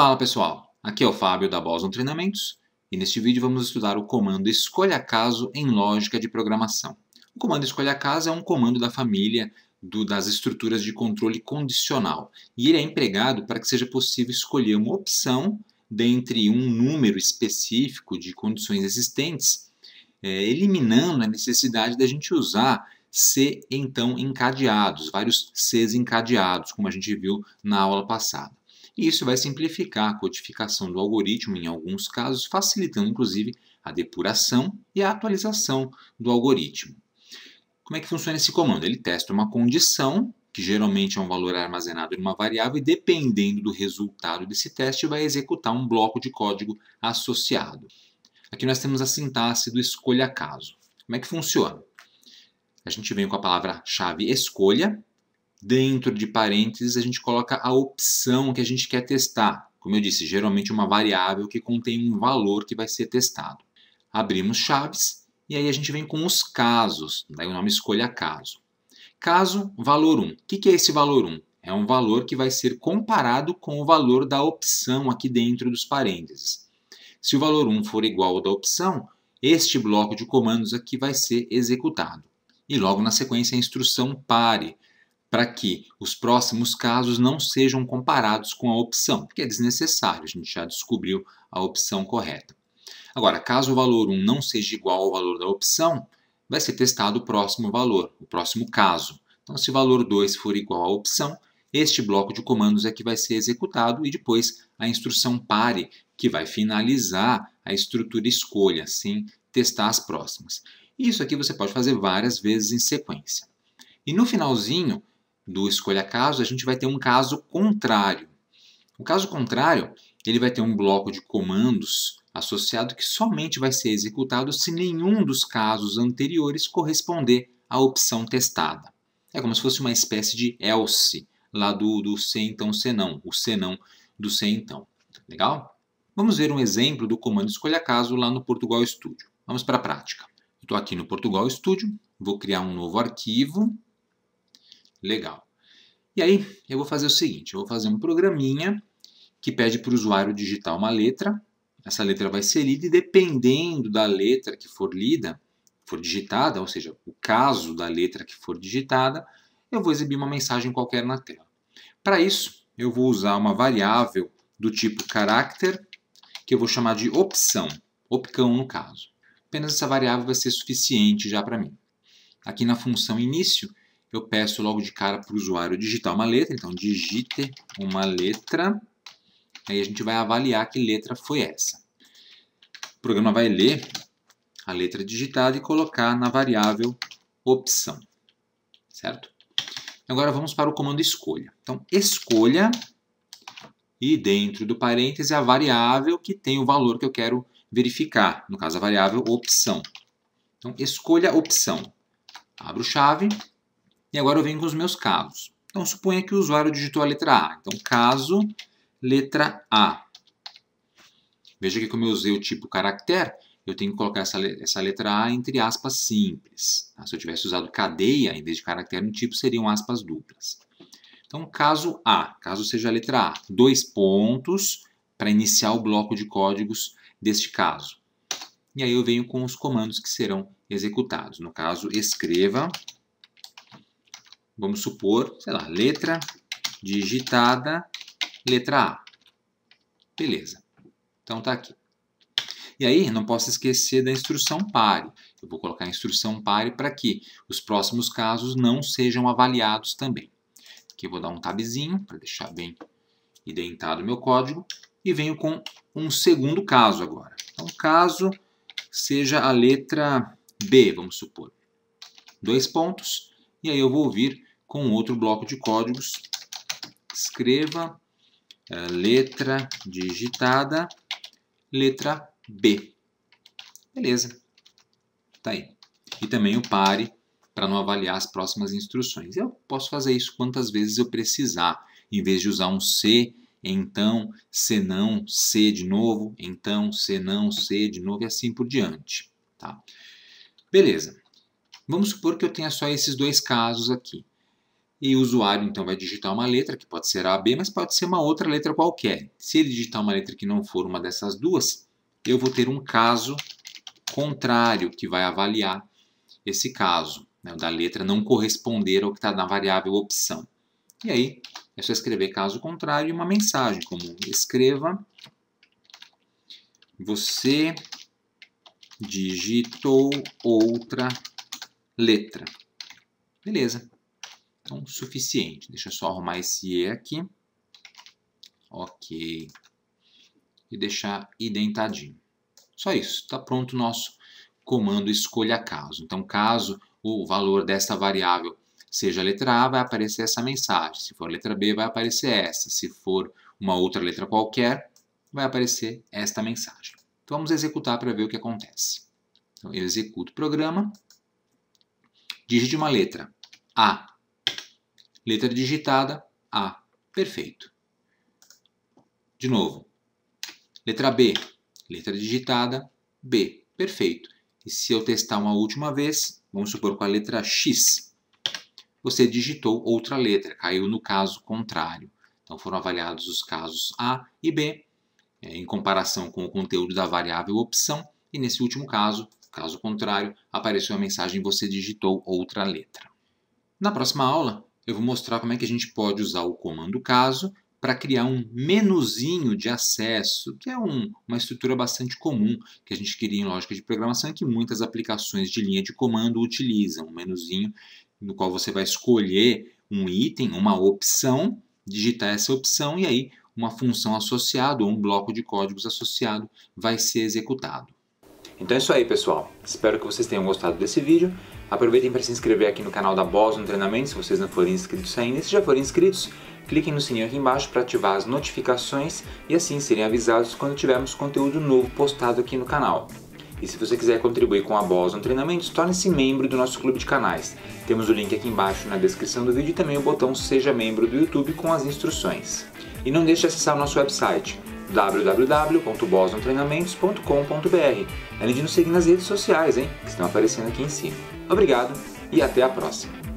Fala pessoal, aqui é o Fábio da Boson Treinamentos e neste vídeo vamos estudar o comando escolha caso em lógica de programação. O comando escolha caso é um comando da família do, das estruturas de controle condicional e ele é empregado para que seja possível escolher uma opção dentre um número específico de condições existentes, é, eliminando a necessidade da gente usar C então encadeados, vários Cs encadeados, como a gente viu na aula passada e isso vai simplificar a codificação do algoritmo em alguns casos, facilitando inclusive a depuração e a atualização do algoritmo. Como é que funciona esse comando? Ele testa uma condição, que geralmente é um valor armazenado em uma variável, e dependendo do resultado desse teste, vai executar um bloco de código associado. Aqui nós temos a sintaxe do escolha caso. Como é que funciona? A gente vem com a palavra-chave escolha, dentro de parênteses, a gente coloca a opção que a gente quer testar. Como eu disse, geralmente é uma variável que contém um valor que vai ser testado. Abrimos chaves e aí a gente vem com os casos, daí o nome escolha caso. Caso, valor 1. O que é esse valor 1? É um valor que vai ser comparado com o valor da opção aqui dentro dos parênteses. Se o valor 1 for igual ao da opção, este bloco de comandos aqui vai ser executado. E logo na sequência a instrução pare, para que os próximos casos não sejam comparados com a opção, porque é desnecessário, a gente já descobriu a opção correta. Agora, caso o valor 1 não seja igual ao valor da opção, vai ser testado o próximo valor, o próximo caso. Então, se o valor 2 for igual à opção, este bloco de comandos é que vai ser executado e depois a instrução pare, que vai finalizar a estrutura escolha, sem testar as próximas. Isso aqui você pode fazer várias vezes em sequência. E no finalzinho, do escolha caso, a gente vai ter um caso contrário. O caso contrário, ele vai ter um bloco de comandos associado que somente vai ser executado se nenhum dos casos anteriores corresponder à opção testada. É como se fosse uma espécie de else lá do, do se então senão, o senão do se então. Tá legal? Vamos ver um exemplo do comando escolha caso lá no Portugal Studio. Vamos para a prática. Estou aqui no Portugal Studio, vou criar um novo arquivo Legal. E aí eu vou fazer o seguinte, eu vou fazer um programinha que pede para o usuário digitar uma letra, essa letra vai ser lida e dependendo da letra que for lida, for digitada, ou seja, o caso da letra que for digitada, eu vou exibir uma mensagem qualquer na tela. Para isso, eu vou usar uma variável do tipo character, que eu vou chamar de opção, opcão no caso. Apenas essa variável vai ser suficiente já para mim. Aqui na função início, eu peço logo de cara para o usuário digitar uma letra, então digite uma letra, aí a gente vai avaliar que letra foi essa. O programa vai ler a letra digitada e colocar na variável opção, certo? Agora vamos para o comando escolha. Então, escolha e dentro do parêntese a variável que tem o valor que eu quero verificar, no caso a variável opção. Então, escolha opção. Abro chave, e agora eu venho com os meus casos. Então suponha que o usuário digitou a letra A. Então caso, letra A. Veja que como eu usei o tipo caractere, eu tenho que colocar essa, letra A entre aspas simples. Tá? Se eu tivesse usado cadeia em vez de caractere no tipo, seriam aspas duplas. Então, caso A, caso seja a letra A, dois pontos para iniciar o bloco de códigos deste caso. E aí eu venho com os comandos que serão executados. No caso, escreva vamos supor, sei lá, letra digitada, letra A. Beleza. Então está aqui. E aí, não posso esquecer da instrução pare. Eu vou colocar a instrução pare para que os próximos casos não sejam avaliados também. Aqui eu vou dar um tabzinho para deixar bem identado o meu código. E venho com um segundo caso agora. Então, caso seja a letra B, vamos supor. Dois pontos. E aí eu vou vir com outro bloco de códigos. Escreva é, letra digitada, letra B. Beleza, tá aí. E também o pare para não avaliar as próximas instruções. Eu posso fazer isso quantas vezes eu precisar, em vez de usar um C, então, C não, C de novo, então, C não, C de novo e assim por diante. Tá? Beleza. Vamos supor que eu tenha só esses dois casos aqui. E o usuário então vai digitar uma letra, que pode ser A, B, mas pode ser uma outra letra qualquer. Se ele digitar uma letra que não for uma dessas duas, eu vou ter um caso contrário que vai avaliar esse caso, né, da letra não corresponder ao que está na variável opção. E aí é só escrever caso contrário e uma mensagem, como escreva você digitou outra letra. Beleza. Então, suficiente. Deixa eu só arrumar esse E aqui. Ok. E deixar identadinho. Só isso. Está pronto o nosso comando escolha caso. Então, caso o valor desta variável seja a letra A, vai aparecer essa mensagem. Se for a letra B, vai aparecer essa. Se for uma outra letra qualquer, vai aparecer esta mensagem. Então, vamos executar para ver o que acontece. Então, eu executo o programa. Digite uma letra A Letra digitada, A. Perfeito. De novo. Letra B. Letra digitada, B. Perfeito. E se eu testar uma última vez, vamos supor com a letra X, você digitou outra letra, caiu no caso contrário. Então foram avaliados os casos A e B, é, em comparação com o conteúdo da variável opção, e nesse último caso, caso contrário, apareceu a mensagem você digitou outra letra. Na próxima aula, eu vou mostrar como é que a gente pode usar o comando caso para criar um menuzinho de acesso, que é um, uma estrutura bastante comum que a gente queria em lógica de programação e que muitas aplicações de linha de comando utilizam, um menuzinho no qual você vai escolher um item, uma opção, digitar essa opção e aí uma função associada ou um bloco de códigos associado vai ser executado. Então é isso aí, pessoal. Espero que vocês tenham gostado desse vídeo. Aproveitem para se inscrever aqui no canal da Boson Treinamento, se vocês não forem inscritos ainda. E se já forem inscritos, cliquem no sininho aqui embaixo para ativar as notificações e assim serem avisados quando tivermos conteúdo novo postado aqui no canal. E se você quiser contribuir com a Boson Treinamentos, torne-se membro do nosso clube de canais. Temos o link aqui embaixo na descrição do vídeo e também o botão Seja Membro do YouTube com as instruções. E não deixe de acessar o nosso website www.bosontreinamentos.com.br, além de nos seguir nas redes sociais, hein, que estão aparecendo aqui em cima. Obrigado e até a próxima!